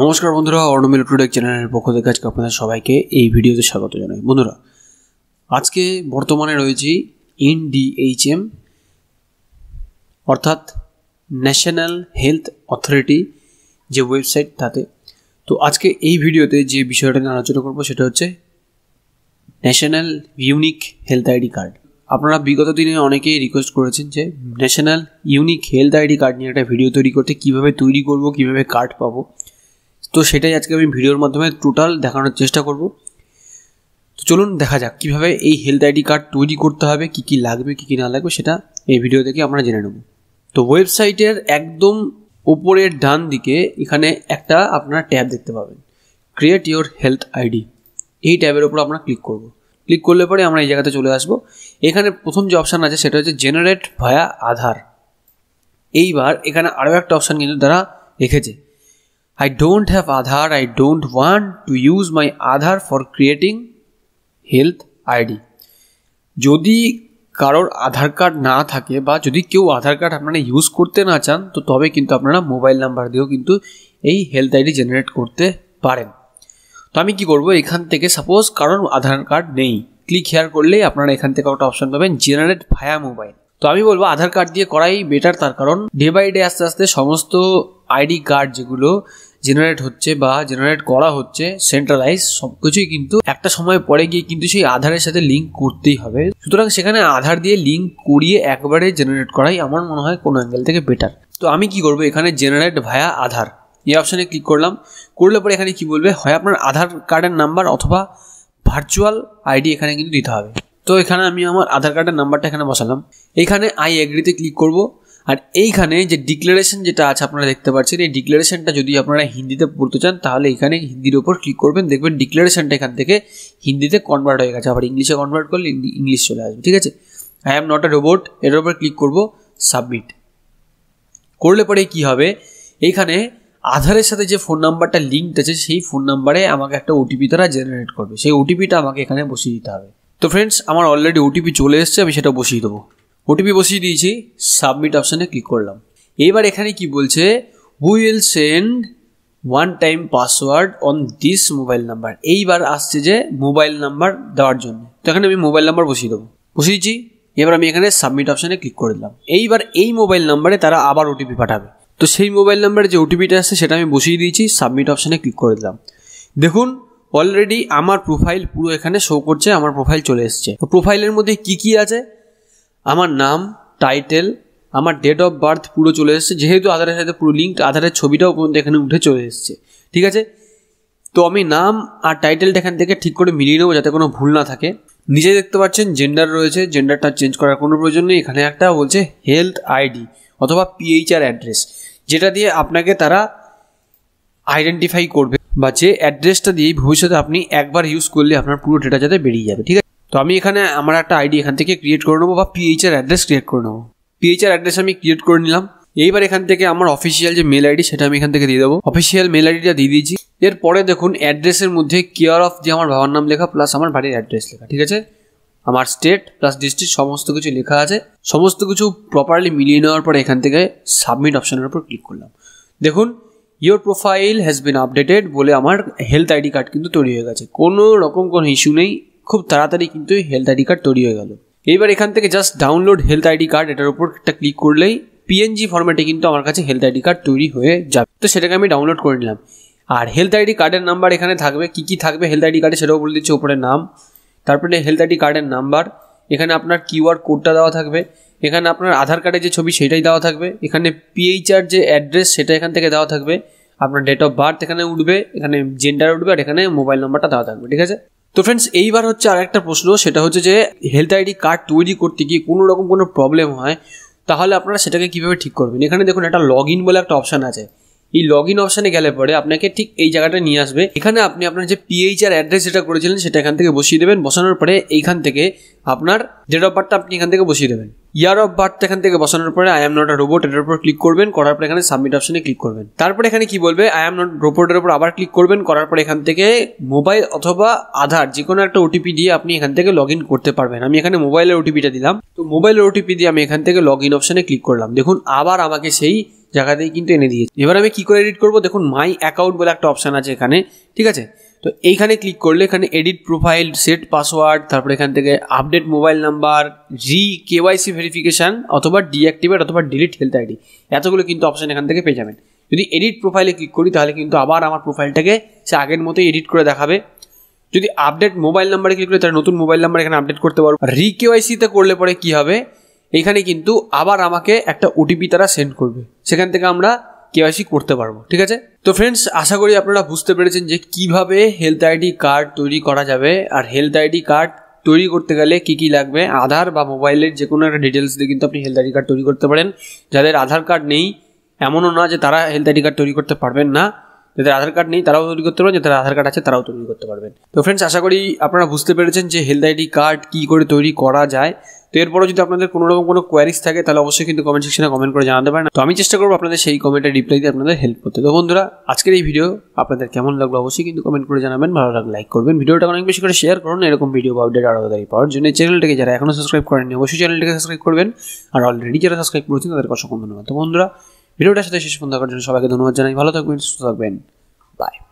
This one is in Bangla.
নমস্কার বন্ধুরা অর্ণমিল টুডেক চ্যানেলের পক্ষ থেকে আজকে আপনাদের সবাইকে এই ভিডিওতে স্বাগত জানাই বন্ধুরা আজকে বর্তমানে রয়েছি ডিএইচএম অর্থাৎ ন্যাশনাল হেলথ অথরিটি যে ওয়েবসাইট তাতে তো আজকে এই ভিডিওতে যে বিষয়টা নিয়ে আলোচনা করবো সেটা হচ্ছে national unique health ID card আপনারা বিগত দিনে অনেকেই রিকোয়েস্ট করেছেন যে national unique health ID card নিয়ে একটা ভিডিও তৈরি করতে কীভাবে তৈরি করব কীভাবে কার্ড পাবো তো সেটাই আজকে আমি ভিডিওর মাধ্যমে টোটাল দেখানোর চেষ্টা করব তো চলুন দেখা যাক কীভাবে এই হেলথ আইডি কার্ড তৈরি করতে হবে কী কী লাগবে কী কী না লাগবে সেটা এই ভিডিও থেকে আমরা জেনে নেব তো ওয়েবসাইটের একদম ওপরের ডান দিকে এখানে একটা আপনারা ট্যাব দেখতে পাবেন ক্রিয়েট ইওর হেলথ আইডি এই ট্যাবের ওপর আমরা ক্লিক করব ক্লিক করলে পরে আমরা এই জায়গাতে চলে আসব এখানে প্রথম যে অপশান আছে সেটা হচ্ছে জেনারেট ভায়া আধার এইবার এখানে আরও একটা অপশান কিন্তু তারা রেখেছে I don't have Aadhaar, I don't want to use my Aadhaar for creating health ID. যদি কারোর আধার কার্ড না থাকে বা যদি কেউ আধার কার্ড আপনারা ইউজ করতে না চান তো তবে কিন্তু আপনারা মোবাইল নাম্বার দিয়েও কিন্তু এই হেলথ আইডি জেনারেট করতে পারেন তো আমি কি করব এখান থেকে সাপোজ কারোর আধার কার্ড নেই ক্লিক হেয়ার করলেই আপনারা এখান থেকে একটা অপশন পাবেন জেনারেট ভায়া মোবাইল তো আমি বলবো আধার কার্ড দিয়ে করাই বেটার তার কারণ ডে বাই ডে আস্তে আস্তে সমস্ত আইডি কার্ড যেগুলো জেনারেট হচ্ছে বা জেনারেট করা হচ্ছে সেন্ট্রালাইজ সব কিছুই কিন্তু একটা সময় পরে গিয়ে কিন্তু সেই আধারের সাথে লিঙ্ক করতেই হবে সুতরাং সেখানে আধার দিয়ে লিঙ্ক করিয়ে একবারে জেনারেট করাই আমার মনে হয় কোনো অ্যাঙ্গেল থেকে বেটার তো আমি কি করব এখানে জেনারেট ভায়া আধার এই অপশানে ক্লিক করলাম করলে পরে এখানে কি বলবে হয় আপনার আধার কার্ডের নাম্বার অথবা ভার্চুয়াল আইডি এখানে কিন্তু দিতে হবে তো এখানে আমি আমার আধার কার্ডের নাম্বারটা এখানে বসালাম এখানে আই এগ্রিতে ক্লিক করবো আর এইখানে যে ডিক্লারেশন যেটা আছে আপনারা দেখতে পাচ্ছেন এই ডিক্লারেশনটা যদি আপনারা হিন্দিতে পড়তে চান তাহলে এখানে হিন্দির ওপর ক্লিক করবেন দেখবেন ডিক্লারেশনটা এখান থেকে হিন্দিতে কনভার্ট হয়ে গেছে আবার ইংলিশে কনভার্ট করলে ইংলিশ চলে আসবে ঠিক আছে I am not a robot এটার ওপর ক্লিক করব সাবমিট করলে পরে কি হবে এইখানে আধারের সাথে যে ফোন নাম্বারটা লিঙ্কড আছে সেই ফোন নাম্বারে আমাকে একটা ওটিপি তারা জেনারেট করবে সেই ওটিপিটা আমাকে এখানে বসিয়ে দিতে হবে তো ফ্রেন্ডস আমার অলরেডি ওটিপি চলে এসছে আমি সেটা বসিয়ে দেবো ওটিপি বসিয়ে দিয়েছি সাবমিট অপশানে ক্লিক করলাম এবার এখানে কি বলছে will send one time password on this mobile number এইবার আসছে যে মোবাইল নাম্বার দেওয়ার জন্য তো এখানে আমি মোবাইল নাম্বার বসিয়ে দেবো বসিয়েছি এবার আমি এখানে সাবমিট অপশানে ক্লিক করে দিলাম এইবার এই মোবাইল নাম্বারে তারা আবার ওটিপি পাঠাবে তো সেই মোবাইল নাম্বারে যে ওটিপিটা আসছে সেটা আমি বসিয়ে দিয়েছি সাবমিট অপশানে ক্লিক করে দিলাম দেখুন অলরেডি আমার প্রোফাইল পুরো এখানে শো করছে আমার প্রোফাইল চলে এসছে তো প্রোফাইলের মধ্যে কী কী আছে আমার নাম টাইটেল আমার ডেট অফ বার্থ পুরো চলে এসেছে যেহেতু আধারের সাথে পুরো লিঙ্ক আধারের ছবিটাও পর্যন্ত এখানে উঠে চলে এসেছে ঠিক আছে তো আমি নাম আর টাইটেলটা এখান থেকে ঠিক করে মিলিয়ে নেবো যাতে কোনো ভুল না থাকে নিজে দেখতে পাচ্ছেন জেন্ডার রয়েছে জেন্ডারটা চেঞ্জ করার কোনো প্রয়োজন নেই এখানে একটা বলছে হেলথ আইডি অথবা পিএইচআর অ্যাড্রেস যেটা দিয়ে আপনাকে তারা আইডেন্টিফাই করবে বা যে অ্যাড্রেসটা দিয়ে ভবিষ্যতে আপনি একবার ইউজ করলে আপনার পুরো ডেটা যাতে বেরিয়ে যাবে ঠিক আছে তো আমি এখানে আমার একটা আইডি এখান থেকে ক্রিয়েট করে নেবো বা পিএইচআর অ্যাড্রেস ক্রিয়েট করে নেবো পিএইচআর অ্যাড্রেস আমি ক্রিয়েট করে নিলাম এইবার এখান থেকে আমার অফিসিয়াল যে মেল আইডি সেটা আমি এখান থেকে দিয়ে দেবো অফিসিয়াল মেল আইডিটা দিয়ে দিয়েছি এরপরে দেখুন অ্যাড্রেসের মধ্যে কেয়ার অফ যে আমার বাবার নাম লেখা প্লাস আমার বাড়ির অ্যাড্রেস লেখা ঠিক আছে আমার স্টেট প্লাস ডিস্ট্রিক্ট সমস্ত কিছু লেখা আছে সমস্ত কিছু প্রপারলি মিলিয়ে নেওয়ার পরে এখান থেকে সাবমিট অপশানের উপর ক্লিক করলাম দেখুন your profile has been updated বলে আমার হেলথ আইডি কার্ড কিন্তু তৈরি হয়ে গেছে কোনো রকম কোনো ইস্যু নেই খুব তাড়াতাড়ি কিন্তু এই হেলথ আইডি কার্ড তৈরি হয়ে গেল এইবার এখান থেকে just download health ID card এটার উপর একটা ক্লিক করলেই পিএনজি ফরম্যাটে কিন্তু আমার কাছে হেলথ আইডি কার্ড তৈরি হয়ে যাবে তো সেটাকে আমি ডাউনলোড করে নিলাম আর হেলথ আইডি কার্ডের নাম্বার এখানে থাকবে কি কি থাকবে হেলথ আইডি কার্ডে সেটাও বলে দিচ্ছে ওপরে নাম তারপরে হেলথ আইডি কার্ডের নাম্বার এখানে আপনার কিউআর কোডটা দেওয়া থাকবে এখানে আপনার আধার কার্ডের যে ছবি সেটাই দেওয়া থাকবে এখানে পিএইচআর যে অ্যাড্রেস সেটা এখান থেকে দেওয়া থাকবে আপনার ডেট অফ বার্থ এখানে উঠবে এখানে জেন্ডার উঠবে আর এখানে মোবাইল নাম্বারটা দেওয়া থাকবে ঠিক আছে তো ফ্রেন্ডস এইবার হচ্ছে আর একটা প্রশ্ন সেটা হচ্ছে যে হেলথ আইডি কার্ড তৈরি করতে গিয়ে কোনো রকম কোনো প্রবলেম হয় তাহলে আপনারা সেটাকে কীভাবে ঠিক করবেন এখানে দেখুন একটা লগ ইন বলে একটা অপশান আছে এই লগ ইন অপশানে গেলে পরে আপনাকে ঠিক এই জায়গাটা নিয়ে আসবে এখানে আপনি আপনার যে পিএইচআর অ্যাড্রেস যেটা করেছিলেন সেটা এখান থেকে বসিয়ে দেবেন বসানোর পরে এইখান থেকে আপনার ডেট অফ বার্থটা আপনি এখান থেকে বসিয়ে দেবেন ইয়ার অফ বার্থ এখান থেকে বসানোর পরে I am not a robot এটার উপর ক্লিক করবেন করার পর এখানে সাবমিট অপশনে ক্লিক করবেন তারপরে এখানে কি বলবে আই এম নট রোবটের উপর আবার ক্লিক করবেন করার পরে এখান থেকে মোবাইল অথবা আধার যে কোনো একটা ওটিপি দিয়ে আপনি এখান থেকে লগ ইন করতে পারবেন আমি এখানে মোবাইলের ওটিপিটা দিলাম তো মোবাইলের ওটিপি দিয়ে আমি এখান থেকে লগ ইন অপশনে ক্লিক করলাম দেখুন আবার আমাকে সেই জায়গাতেই কিন্তু এনে দিয়েছে এবার আমি কি করে এডিট করবো দেখুন মাই অ্যাকাউন্ট বলে একটা অপশান আছে এখানে ঠিক আছে তো এইখানে ক্লিক করলে এখানে এডিট প্রোফাইল সেট পাসওয়ার্ড তারপর এখান থেকে আপডেট মোবাইল নাম্বার জি কেওয়াইসি ভেরিফিকেশান অথবা ডিঅ্যাক্টিভেট অথবা ডিলিট হেলথ আইডি এতগুলো কিন্তু অপশান এখান থেকে পেয়ে যাবেন যদি এডিট প্রোফাইলে ক্লিক করি তাহলে কিন্তু আবার আমার প্রোফাইলটাকে সে আগের মতোই এডিট করে দেখাবে যদি আপডেট মোবাইল নাম্বারে ক্লিক করি তাহলে নতুন মোবাইল নাম্বার এখানে আপডেট করতে পারবো রি কেওয়াইসিতে করলে পরে কী হবে এখানে কিন্তু আবার আমাকে একটা ওটিপি তারা সেন্ড করবে সেখান থেকে আমরা কেওয়াইসি করতে পারবো ঠিক আছে তো ফ্রেন্ডস আশা করি আপনারা বুঝতে পেরেছেন যে কিভাবে হেলথ আইডি কার্ড তৈরি করা যাবে আর হেলথ আইডি কার্ড তৈরি করতে গেলে কি কি লাগবে আধার বা মোবাইলের যে কোনো একটা ডিটেলস দিয়ে কিন্তু আপনি হেলথ আইডি কার্ড তৈরি করতে পারেন যাদের আধার কার্ড নেই এমনও না যে তারা হেলথ আইডি কার্ড তৈরি করতে পারবেন না যাদের আধার কার্ড নেই তারাও তৈরি করতে পারবেন যাদের আধার কার্ড আছে তারাও তৈরি করতে পারবেন তো ফ্রেন্ডস আশা করি আপনারা বুঝতে পেরেছেন যে হেলথ আইডি কার্ড কী করে তৈরি করা যায় তো এরপরও যদি আপনাদের কোনো রকম কোনো কোয়ারিজ থাকে তাহলে অবশ্যই কিন্তু কমেন্ট সেকশনে কমেন্ট করে জানাতে পারেন তো আমি চেষ্টা করবো আপনাদের সেই কমেন্টের রিপ্লাই দিয়ে আপনাদের হেল্প করতে তো বন্ধুরা আজকের এই ভিডিও আপনাদের কেমন লাগলো অবশ্যই কিন্তু কমেন্ট করে জানাবেন ভালো লাগলে লাইক করবেন ভিডিওটা অনেক বেশি করে শেয়ার করুন এরকম ভিডিও বা আপডেট আরও তাড়াতাড়ি পাওয়ার জন্য চ্যানেলটাকে যারা এখনও সাবস্ক্রাইব করেননি অবশ্যই চ্যানেলটাকে সাবস্ক্রাইব করবেন আর অলরেডি যারা সাবস্ক্রাইব করেছেন তাদের অসংখ্য ধন্যবাদ তো বন্ধুরা ভিডিওটার সাথে শেষ ফোন থাকার জন্য সবাইকে ধন্যবাদ জানাই ভালো থাকবেন সুস্থ থাকবেন বাই